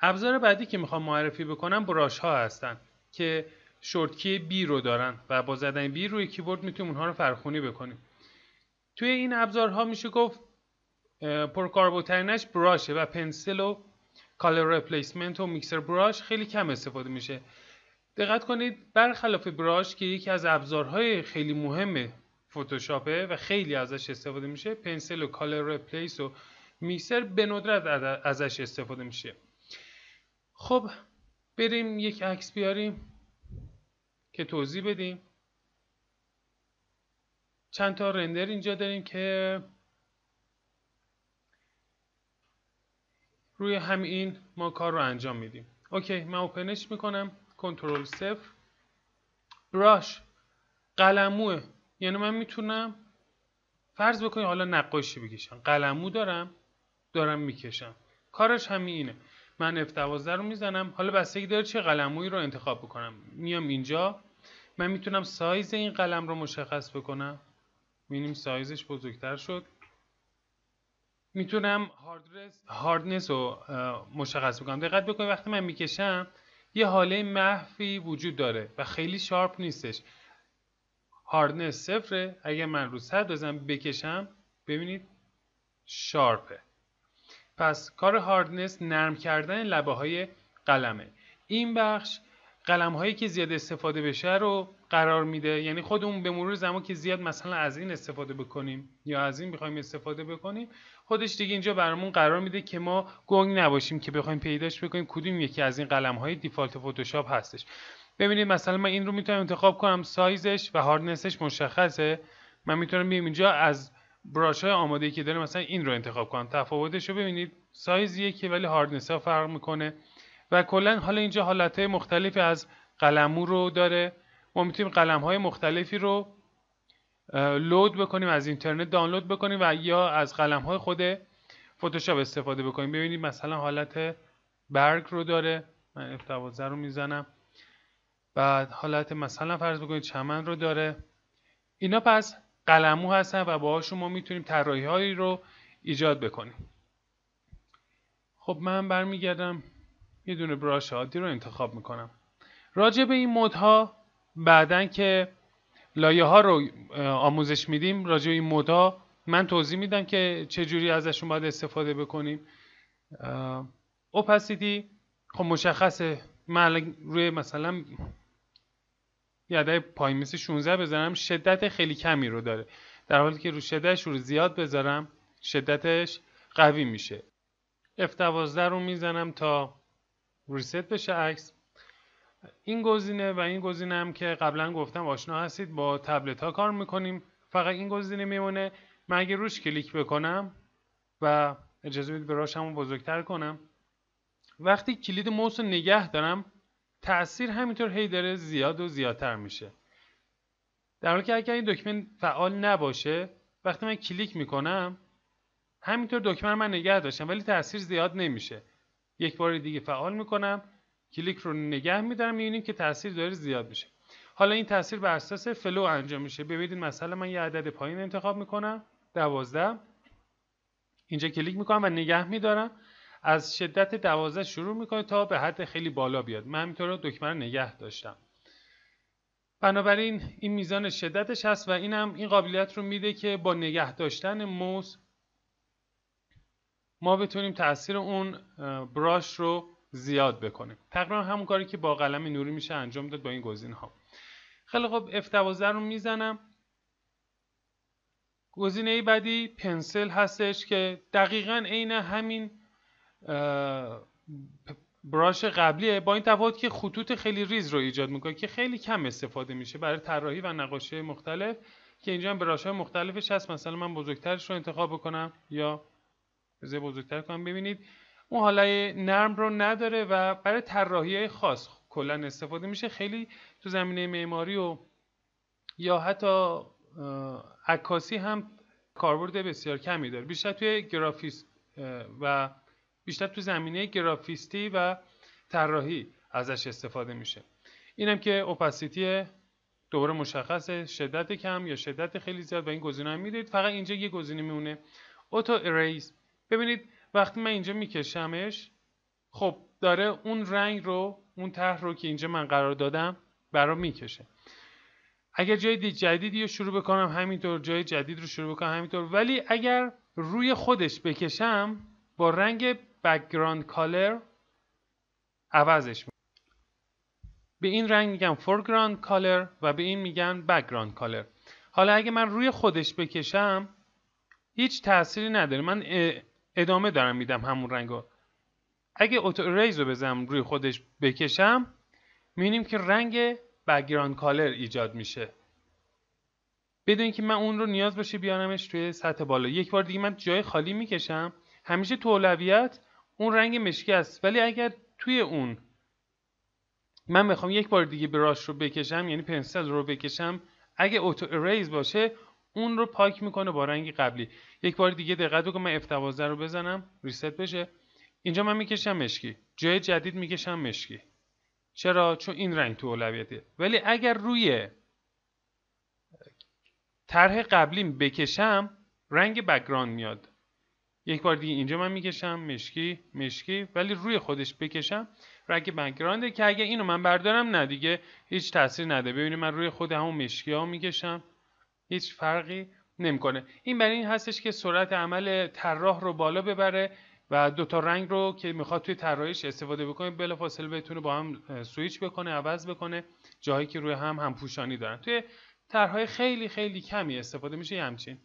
ابزار بعدی که میخوام معرفی بکنم براش ها هستن که شورتکی بی رو دارن و با زدن بی روی کیبورد میتونیم اونها رو فرخونی بکنیم توی این ابزارها میشه گفت پرکاربوترینش براشه و پنسل و کالر رپلیسمنت و میکسر براش خیلی کم استفاده میشه دقت کنید برخلاف براش که یکی از ابزارهای خیلی مهم فتوشاپه و خیلی ازش استفاده میشه پنسل و کالر رپلیس و میکسر به ندرت ازش استفاده میشه خب بریم یک عکس بیاریم که توضیح بدیم چند تا رندر اینجا داریم که روی همین ما کار رو انجام میدیم اوکی من اوپنش میکنم کنترل صفر براش قلموه یعنی من میتونم فرض بکنیم حالا نقاشی بکشم قلمو دارم دارم میکشم کارش همینه من F12 رو میزنم حالا بستگی داره چه قلموی رو انتخاب بکنم میام اینجا من میتونم سایز این قلم رو مشخص بکنم میبینیم سایزش بزرگتر شد میتونم هاردنس رو مشخص بکنم دقت بکنید وقتی من میکشم یه حاله محفی وجود داره و خیلی شارپ نیستش هاردنس صفره اگر من رو صد بزنم بکشم ببینید شارپه پس کار هاردنس نرم کردن لبه های قلمه این بخش قلم هایی که زیاد استفاده بشه رو قرار میده یعنی خودمون به مرور زمان که زیاد مثلا از این استفاده بکنیم یا از این بخوایم استفاده بکنیم خودش دیگه اینجا برامون قرار میده که ما گنگ نباشیم که بخوایم پیداش بکنیم کدوم یکی از این قلم های دیفالت فتوشاپ هستش ببینید مثلا من این رو میتونم انتخاب کنم سایزش و هاردنسش مشخصه من میتونم بیام اینجا از براش های آماده ای که داره مثلا این رو انتخاب کن تفاوتش رو ببینید سایز یکی ولی هاردنس ها فرق میکنه و کلا حالا اینجا حالت مختلفی از قلمو رو داره ما میتونیم قلم های مختلفی رو لود بکنیم از اینترنت دانلود بکنیم و یا از قلم های خود فتوشاپ استفاده بکنیم ببینید مثلا حالت برگ رو داره من f رو میزنم بعد حالت مثلا فرض بکنید چمن رو داره اینا پس قلمو هستن و باهاشون ما میتونیم طراحی هایی رو ایجاد بکنیم خب من برمیگردم یه دونه براش عادی رو انتخاب میکنم راجع به این مودها بعدا که لایه ها رو آموزش میدیم راجع به این مودها من توضیح میدم که چجوری ازشون باید استفاده بکنیم اوپاسیتی خب مشخصه من روی مثلا یه عدد پایین مثل 16 بذارم شدت خیلی کمی رو داره در حالی که رو شدتش رو زیاد بذارم شدتش قوی میشه F12 رو میزنم تا ریسیت بشه عکس این گزینه و این گزینه هم که قبلا گفتم آشنا هستید با تبلت ها کار میکنیم فقط این گزینه میمونه من اگه روش کلیک بکنم و اجازه بدید براش همون بزرگتر کنم وقتی کلید موس رو نگه دارم تاثیر همینطور هی داره زیاد و زیادتر میشه در حالی که اگر این دکمه فعال نباشه وقتی من کلیک میکنم همینطور دکمه من نگه داشتم ولی تاثیر زیاد نمیشه یک بار دیگه فعال میکنم کلیک رو نگه میدارم میبینیم که تاثیر داره زیاد میشه حالا این تاثیر بر اساس فلو انجام میشه ببینید مثلا من یه عدد پایین انتخاب میکنم دوازده اینجا کلیک میکنم و نگه میدارم از شدت دوازده شروع میکنه تا به حد خیلی بالا بیاد من همینطور دکمه رو نگه داشتم بنابراین این میزان شدتش هست و این هم این قابلیت رو میده که با نگه داشتن موز ما بتونیم تاثیر اون براش رو زیاد بکنیم تقریبا همون کاری که با قلم نوری میشه انجام داد با این گزین ها خیلی خب F12 رو میزنم گزینه بعدی پنسل هستش که دقیقا عین همین براش قبلیه با این تفاوت که خطوط خیلی ریز رو ایجاد میکنه که خیلی کم استفاده میشه برای طراحی و نقاشی مختلف که اینجا هم براش های مختلفش هست مثلا من بزرگترش رو انتخاب بکنم یا بزرگ بزرگتر کنم ببینید اون حالا نرم رو نداره و برای طراحی خاص کلا استفاده میشه خیلی تو زمینه معماری و یا حتی عکاسی هم کاربرد بسیار کمی داره بیشتر توی گرافیس و بیشتر تو زمینه گرافیستی و طراحی ازش استفاده میشه اینم که اوپاسیتی دوباره مشخص شدت کم یا شدت خیلی زیاد و این گزینه هم میدید فقط اینجا یه گزینه میونه. اوتو اریز ببینید وقتی من اینجا میکشمش خب داره اون رنگ رو اون طرح رو که اینجا من قرار دادم برا میکشه اگر جای جدیدی رو شروع بکنم همینطور جای جدید رو شروع بکنم همینطور ولی اگر روی خودش بکشم با رنگ background-color عوضش می به این رنگ میگم foreground-color و به این میگن background کالر حالا اگه من روی خودش بکشم هیچ تأثیری نداره من ادامه دارم میدم همون رنگ رو اگه اوتو رو بزنم روی خودش بکشم میبینیم که رنگ background کالر ایجاد میشه بدون که من اون رو نیاز باشه بیانمش توی سطح بالا یک بار دیگه من جای خالی میکشم همیشه تو اولویت اون رنگ مشکی است ولی اگر توی اون من میخوام یک بار دیگه براش رو بکشم یعنی پنسل رو بکشم اگه اوتو اریز باشه اون رو پاک میکنه با رنگ قبلی یک بار دیگه دقت بکن من f رو بزنم ریست بشه اینجا من میکشم مشکی جای جدید میکشم مشکی چرا چون این رنگ تو اولویته ولی اگر روی طرح قبلیم بکشم رنگ بکگراند میاد یک بار دیگه اینجا من میکشم مشکی مشکی ولی روی خودش بکشم رگ بکگراند که اگه اینو من بردارم نه دیگه هیچ تاثیر نده ببینید من روی خود همون مشکی ها میکشم هیچ فرقی نمیکنه این برای این هستش که سرعت عمل طراح رو بالا ببره و دو تا رنگ رو که میخواد توی طراحیش استفاده بکنه بلافاصله بتونه با هم سویچ بکنه عوض بکنه جایی که روی هم هم پوشانی دارن توی طرحهای خیلی خیلی کمی استفاده میشه همچین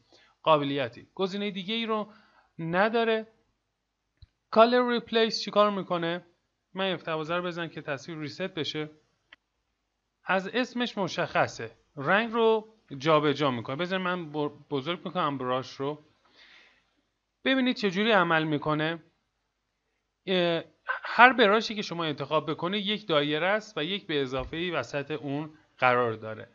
قابلیتی گزینه دیگه ای رو نداره کالر ریپلیس چیکار میکنه من f بزنم بزن که تصویر ریست بشه از اسمش مشخصه رنگ رو جابجا جا میکنه بذار من بزرگ میکنم براش رو ببینید چجوری عمل میکنه هر براشی که شما انتخاب بکنه یک دایره است و یک به اضافه وسط اون قرار داره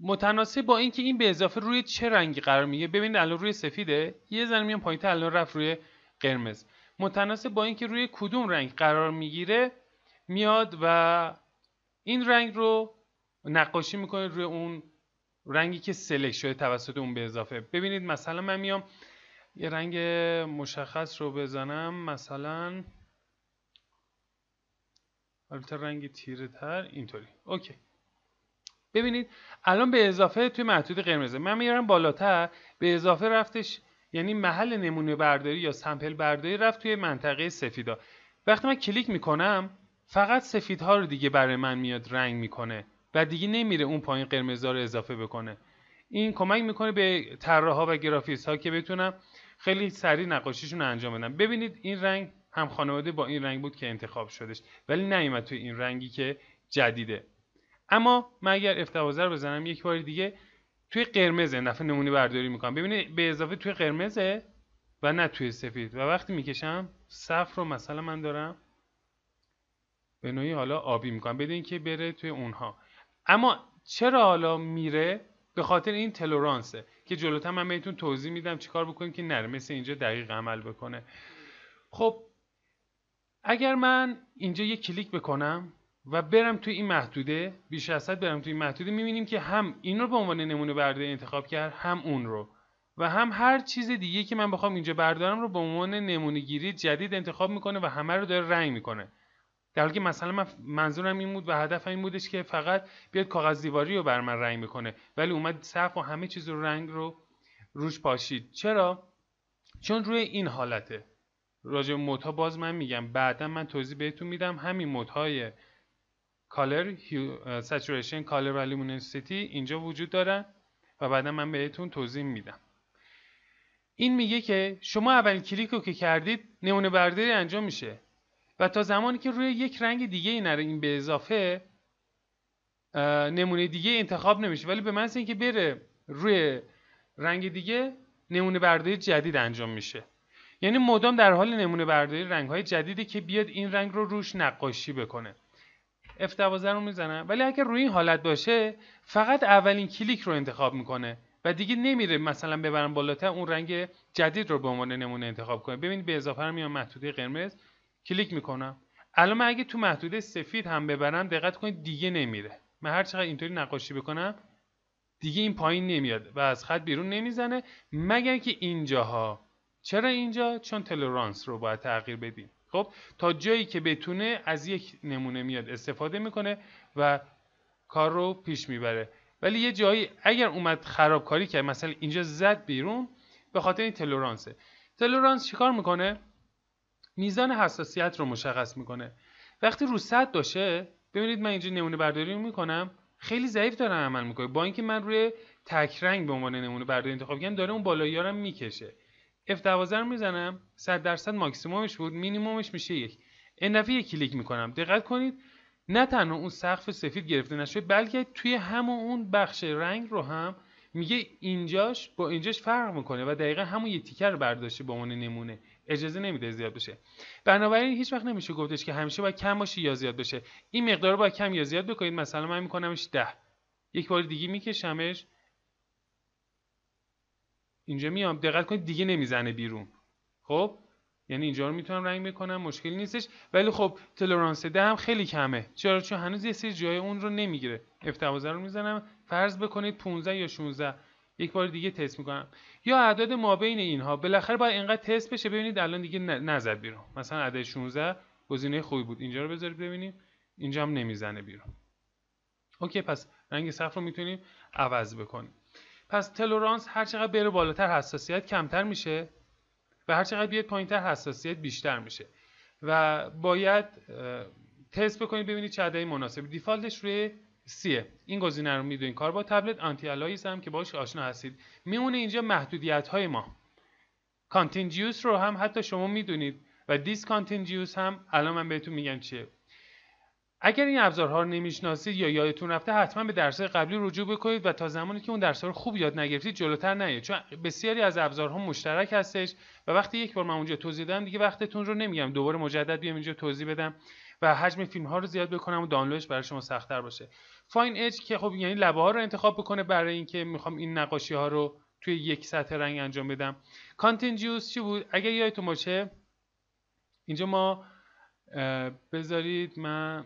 متناسب با اینکه این به اضافه روی چه رنگی قرار میگه ببینید الان روی سفیده یه زن میام پایین الان رفت روی قرمز متناسب با اینکه روی کدوم رنگ قرار میگیره میاد و این رنگ رو نقاشی میکنه روی اون رنگی که سلک شده توسط اون به اضافه ببینید مثلا من میام یه رنگ مشخص رو بزنم مثلا البته رنگ تیره تر اینطوری اوکی ببینید الان به اضافه توی محدود قرمزه من میارم بالاتر به اضافه رفتش یعنی محل نمونه برداری یا سمپل برداری رفت توی منطقه سفیدا وقتی من کلیک میکنم فقط سفیدها رو دیگه برای من میاد رنگ میکنه و دیگه نمیره اون پایین قرمزار رو اضافه بکنه این کمک میکنه به ها و گرافیست ها که بتونم خیلی سریع نقاشیشون رو انجام بدم ببینید این رنگ هم خانواده با این رنگ بود که انتخاب شدش ولی نیومد توی این رنگی که جدیده اما من اگر افتوازه رو بزنم یک بار دیگه توی قرمز نفع نمونه برداری میکنم ببینید به اضافه توی قرمزه و نه توی سفید و وقتی میکشم صفر رو مثلا من دارم به نوعی حالا آبی میکنم بدین که بره توی اونها اما چرا حالا میره به خاطر این تلورانسه که جلوتر من بهتون توضیح میدم چیکار بکنیم که نرمس اینجا دقیق عمل بکنه خب اگر من اینجا یک کلیک بکنم و برم توی این محدوده بیش از حد برم توی این محدوده میبینیم که هم این رو به عنوان نمونه برده انتخاب کرد هم اون رو و هم هر چیز دیگه که من بخوام اینجا بردارم رو به عنوان نمونه گیری جدید انتخاب میکنه و همه رو داره رنگ میکنه در حالی که مثلا من منظورم این بود و هدفم این بودش که فقط بیاد کاغذ دیواری رو بر من رنگ می‌کنه ولی اومد صف و همه چیز رو رنگ رو روش پاشید چرا چون روی این حالته راجع به باز من میگم بعدا من توضیح بهتون میدم همین مودهای کالر سچوریشن کالر و اینجا وجود دارن و بعدا من بهتون توضیح میدم این میگه که شما اولین کلیک رو که کردید نمونه برداری انجام میشه و تا زمانی که روی یک رنگ دیگه این نره این به اضافه نمونه دیگه انتخاب نمیشه ولی به اینکه بره روی رنگ دیگه نمونه برداری جدید انجام میشه یعنی مدام در حال نمونه برداری رنگ های جدیده که بیاد این رنگ رو روش نقاشی بکنه F12 رو میزنم ولی اگر روی این حالت باشه فقط اولین کلیک رو انتخاب میکنه و دیگه نمیره مثلا ببرم بالاتر اون رنگ جدید رو به عنوان نمونه انتخاب کنه ببینید به اضافه رو میام محدوده قرمز کلیک میکنم الان من اگه تو محدوده سفید هم ببرم دقت کنید دیگه نمیره من هر چقدر اینطوری نقاشی بکنم دیگه این پایین نمیاد و از خط بیرون نمیزنه مگر که اینجاها چرا اینجا چون تلرانس رو باید تغییر بدیم خب تا جایی که بتونه از یک نمونه میاد استفاده میکنه و کار رو پیش میبره ولی یه جایی اگر اومد خرابکاری کرد مثلا اینجا زد بیرون به خاطر این تلورانسه تلورانس چیکار میکنه میزان حساسیت رو مشخص میکنه وقتی رو 100 باشه ببینید من اینجا نمونه برداری میکنم خیلی ضعیف دارم عمل میکنه با اینکه من روی تک رنگ به عنوان نمونه برداری انتخاب کردم داره اون میکشه F12 رو میزنم 100 درصد ماکسیمومش بود مینیمومش میشه یک این کلیک میکنم دقت کنید نه تنها اون سقف سفید گرفته نشده بلکه توی همون اون بخش رنگ رو هم میگه اینجاش با اینجاش فرق میکنه و دقیقا همون یه تیکر برداشته به عنوان نمونه اجازه نمیده زیاد بشه بنابراین هیچ وقت نمیشه گفتش که همیشه باید کم باشه یا زیاد بشه این مقدار رو باید کم یا زیاد بکنید مثلا من میکنمش ده یک بار دیگه میکشمش اینجا میام دقت کنید دیگه نمیزنه بیرون خب یعنی اینجا رو میتونم رنگ میکنم مشکلی نیستش ولی خب تلرانس ده هم خیلی کمه چرا چون هنوز یه سری جای اون رو نمیگیره f رو میزنم فرض بکنید 15 یا 16 یک بار دیگه تست میکنم یا اعداد مابین اینها بالاخره باید اینقدر تست بشه ببینید الان دیگه نزد بیرون مثلا عدد 16 گزینه خوبی بود اینجا رو بذارید ببینیم اینجا هم نمیزنه بیرون اوکی پس رنگ صفر رو میتونیم عوض بکنیم پس تلورانس هر چقدر بره بالاتر حساسیت کمتر میشه و هر چقدر بیاد پایینتر حساسیت بیشتر میشه و باید تست بکنید ببینید چه عددی مناسب دیفالتش روی سیه این گزینه رو میدونید کار با تبلت آنتی الایز هم که باش آشنا هستید میمونه اینجا محدودیت های ما کانتینجیوس رو هم حتی شما میدونید و دیس کانتینجیوس هم الان من بهتون میگم چیه اگر این ابزارها رو نمیشناسید یا یادتون رفته حتما به درسهای قبلی رجوع بکنید و تا زمانی که اون درسها رو خوب یاد نگرفتید جلوتر نیاید چون بسیاری از ابزارها مشترک هستش و وقتی یک بار من اونجا توضیح دادم دیگه وقتتون رو نمیگم دوباره مجدد بیام اینجا توضیح بدم و حجم فیلم ها رو زیاد بکنم و دانلودش برای شما سختتر باشه فاین اج که خب یعنی لبه ها رو انتخاب بکنه برای اینکه میخوام این نقاشی ها رو توی یک سطح رنگ انجام بدم چی بود اگر یادتون باشه اینجا ما بذارید من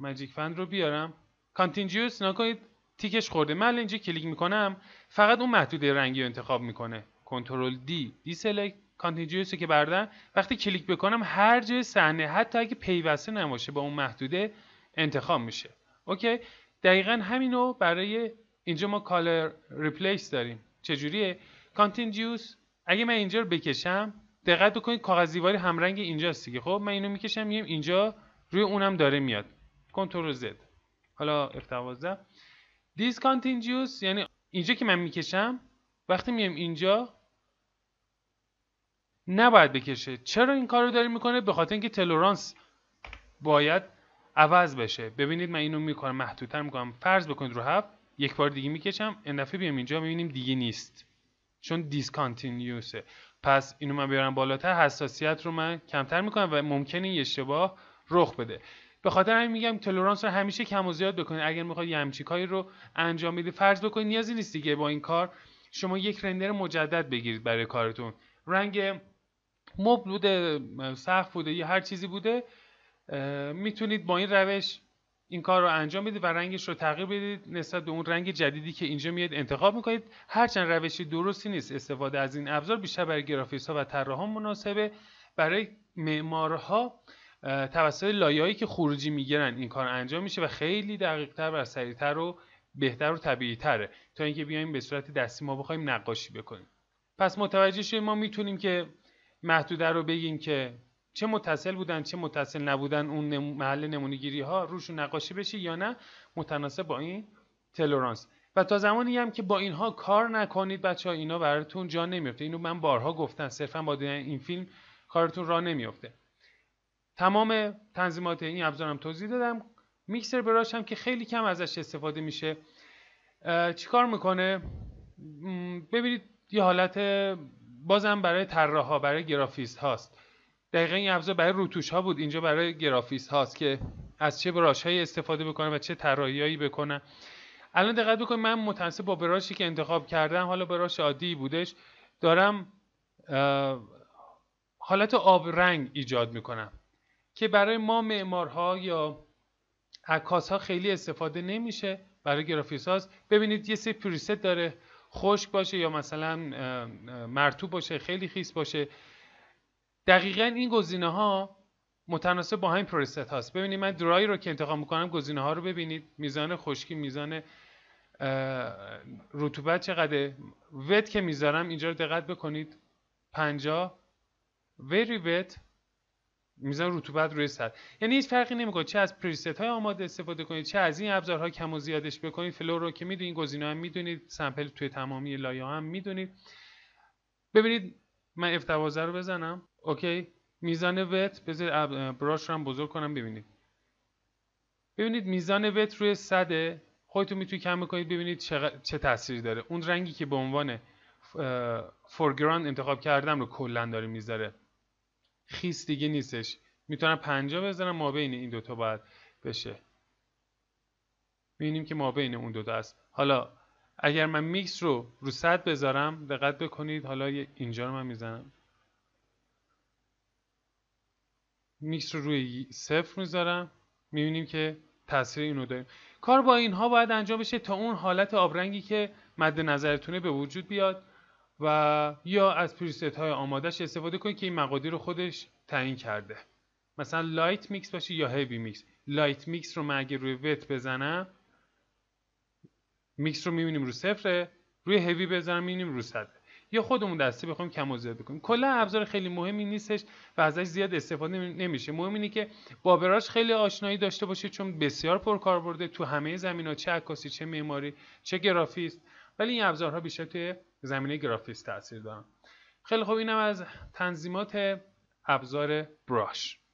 مجیک فند رو بیارم کانتینجیوس نکنید تیکش خورده من اینجا کلیک میکنم فقط اون محدوده رنگی رو انتخاب میکنه کنترل دی دی سلکت رو که بردن وقتی کلیک بکنم هر جای صحنه حتی اگه پیوسته نباشه با اون محدوده انتخاب میشه اوکی دقیقا رو برای اینجا ما کالر ریپلیس داریم چجوریه کانتینجیوس اگه من اینجا رو بکشم دقت بکنید کاغذ دیواری همرنگ اینجاست دیگه خب من اینو میکشم میام اینجا روی اونم داره میاد کنترل زد حالا f دیس کانتینجیوس یعنی اینجا که من میکشم وقتی میام اینجا نباید بکشه چرا این کار رو داره میکنه به خاطر اینکه تلورانس باید عوض بشه ببینید من اینو میکنم محدودتر میکنم فرض بکنید رو هفت یک بار دیگه میکشم این دفعه بیام اینجا میبینیم دیگه نیست چون دیسکانتینیوسه پس اینو من بیارم بالاتر حساسیت رو من کمتر میکنم و ممکنه اشتباه رخ بده به خاطر همین میگم تلورانس رو همیشه کم و زیاد بکنید اگر میخواید یه همچی کاری رو انجام بدید فرض بکنید نیازی نیست دیگه با این کار شما یک رندر مجدد بگیرید برای کارتون رنگ مبل بوده سقف بوده یا هر چیزی بوده میتونید با این روش این کار رو انجام بدید و رنگش رو تغییر بدید نسبت به اون رنگ جدیدی که اینجا میاد انتخاب میکنید هرچند روشی درستی نیست استفاده از این ابزار بیشتر برای ها و طراحان مناسبه برای معمارها توسط لایه‌ای که خروجی میگیرن این کار انجام میشه و خیلی دقیق و سریعتر و بهتر و طبیعی تره تا اینکه بیایم به صورت دستی ما بخوایم نقاشی بکنیم پس متوجه شدیم ما میتونیم که محدوده رو بگیم که چه متصل بودن چه متصل نبودن اون محل گیری ها روشون نقاشی بشه یا نه متناسب با این تلورانس و تا زمانی هم که با اینها کار نکنید بچه اینا براتون جا نمیفته اینو من بارها گفتم صرفا با دیدن این فیلم کارتون را نمیفته تمام تنظیمات این ابزارم توضیح دادم میکسر براش هم که خیلی کم ازش استفاده میشه چیکار میکنه ببینید یه حالت بازم برای طراح ها برای گرافیست هاست دقیقا این ابزار برای روتوش ها بود اینجا برای گرافیست هاست که از چه براش هایی استفاده بکنه و چه طراحیایی بکنه الان دقت بکنید من متناسب با براشی که انتخاب کردم حالا براش عادی بودش دارم حالت آب رنگ ایجاد میکنم که برای ما معمارها یا عکاس ها خیلی استفاده نمیشه برای گرافیساز ببینید یه سری پریست داره خشک باشه یا مثلا مرتوب باشه خیلی خیس باشه دقیقا این گزینه ها متناسب با همین پریست هاست ببینید من درای رو که انتخاب میکنم گزینه ها رو ببینید میزان خشکی میزان رطوبت چقدر وت که میذارم اینجا رو دقت بکنید 50 very wet میزان رطوبت روی سطح یعنی هیچ فرقی نمیکنه چه از پریست های آماده استفاده کنید چه از این ابزارها کم و زیادش بکنید فلور رو که میدونید گزینه هم میدونید سمپل توی تمامی لایه هم میدونید ببینید من اف رو بزنم اوکی میزان وت بذار براش رو هم بزرگ کنم ببینید ببینید میزان وت روی صده خودتون میتونید کم بکنید ببینید چه تاثیری داره اون رنگی که به عنوان فورگراند انتخاب کردم رو کلا داره میذاره خیس دیگه نیستش میتونم پنجا بزنم ما بین این دوتا باید بشه میبینیم که ما بین اون دوتا است حالا اگر من میکس رو رو صد بذارم دقت بکنید حالا اینجا رو من میزنم میکس رو روی صفر میذارم میبینیم که تاثیر اینو داریم کار با اینها باید انجام بشه تا اون حالت آبرنگی که مد نظرتونه به وجود بیاد و یا از پریست های آمادش استفاده کنید که این مقادیر رو خودش تعیین کرده مثلا لایت میکس باشه یا هیوی میکس لایت میکس رو من اگر روی وت بزنم میکس رو میبینیم رو صفره روی هیوی بزنم میبینیم رو صده یا خودمون دسته بخوایم کم و زیاد بکنیم کلا ابزار خیلی مهمی نیستش و ازش زیاد استفاده نمیشه مهم اینه که با براش خیلی آشنایی داشته باشید چون بسیار پرکاربرده تو همه زمینا چه عکاسی چه معماری چه گرافیست ولی این ابزارها بیشتر توی زمینه گرافیس تاثیر دارن خیلی خوب اینم از تنظیمات ابزار براش